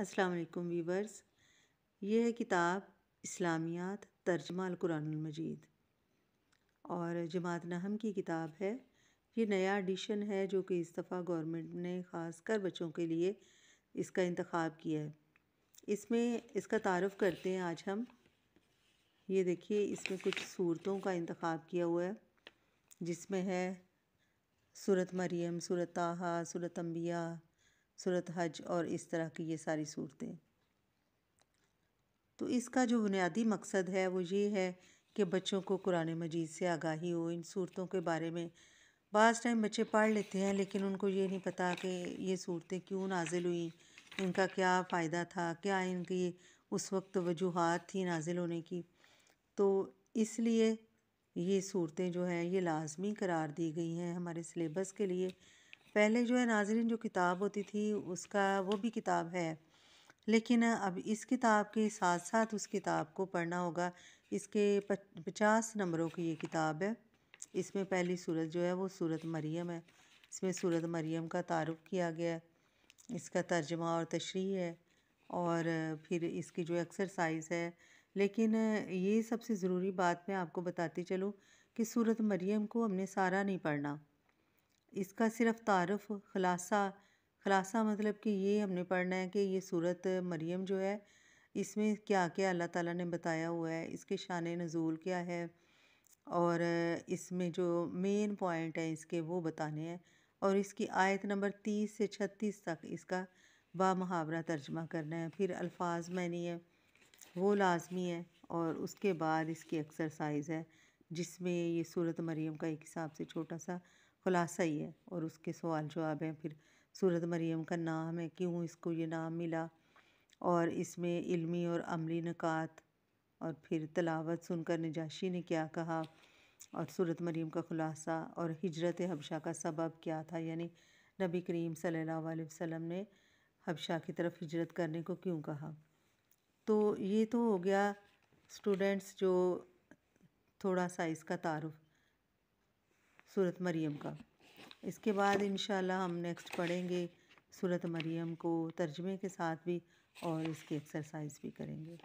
अस्सलाम वालेकुम वीवर्स ये है किताब इस्लामियात तर्जमा मजीद और जमात नहम की किताब है ये नया एडिशन है जो कि इस दफ़ा गवर्नमेंट ने ख़ास कर बच्चों के लिए इसका इंतखब किया है इसमें इसका तारफ़ करते हैं आज हम ये देखिए इसमें कुछ सूरतों का इंतखब किया हुआ है जिसमें है सूरत मरियम सूरत ताहा सूरत अम्बिया सूरत हज और इस तरह की ये सारी सूरतें तो इसका जो बुनियादी मकसद है वो ये है कि बच्चों को कुरान मजीद से आगाही हो इन सूरतों के बारे में बाज़ टाइम बच्चे पढ़ लेते हैं लेकिन उनको ये नहीं पता कि ये सूरतें क्यों नाजिल हुई इनका क्या फ़ायदा था क्या इनकी उस वक्त वजूहत थी नाजिल होने की तो इसलिए ये सूरतें जो हैं ये लाजमी करार दी गई हैं हमारे सिलेबस के लिए पहले जो है नाजरीन जो किताब होती थी उसका वो भी किताब है लेकिन अब इस किताब के साथ साथ उस किताब को पढ़ना होगा इसके पचास नंबरों की ये किताब है इसमें पहली सूरत जो है वो सूरत मरियम है इसमें सूरत मरियम का तारुफ किया गया है इसका तर्जमा और तशरी है और फिर इसकी जो एक्सरसाइज है लेकिन ये सबसे ज़रूरी बात मैं आपको बताती चलूँ कि सूरत मरियम को हमने सारा नहीं पढ़ना इसका सिर्फ तारफ़ ख़ुलासा ख़ुलासा मतलब कि ये हमने पढ़ना है कि ये सूरत मरियम जो है इसमें क्या क्या अल्लाह ताला ने बताया हुआ है इसके शान नज़ूल क्या है और इसमें जो मेन पॉइंट है इसके वो बताने हैं और इसकी आयत नंबर तीस से छत्तीस तक इसका बामहावरा तर्जमा करना है फिर अल्फाज मैनी है वो लाजमी है और उसके बाद इसकी एक्सरसाइज है जिसमें ये सूरत मरियम का एक हिसाब से छोटा सा खुलासा ही है और उसके सवाल जवाब हैं फिर सूरत मरीम का नाम है क्यों इसको ये नाम मिला और इसमें इल्मी और अमली नक़ात और फिर तलावत सुनकर नजाशी ने क्या कहा और सूरत मरीम का ख़ुलासा और हिजरत हबशा का सबब क्या था यानी नबी करीम सल्लल्लाहु अलैहि वसल्लम ने हबशा की तरफ हिजरत करने को क्यों कहा तो ये तो हो गया स्टूडेंट्स जो थोड़ा सा इसका तारफ़ सूरत मरीम का इसके बाद इन हम नेक्स्ट पढ़ेंगे सूरत मरीम को तर्जमे के साथ भी और इसकी एक्सरसाइज भी करेंगे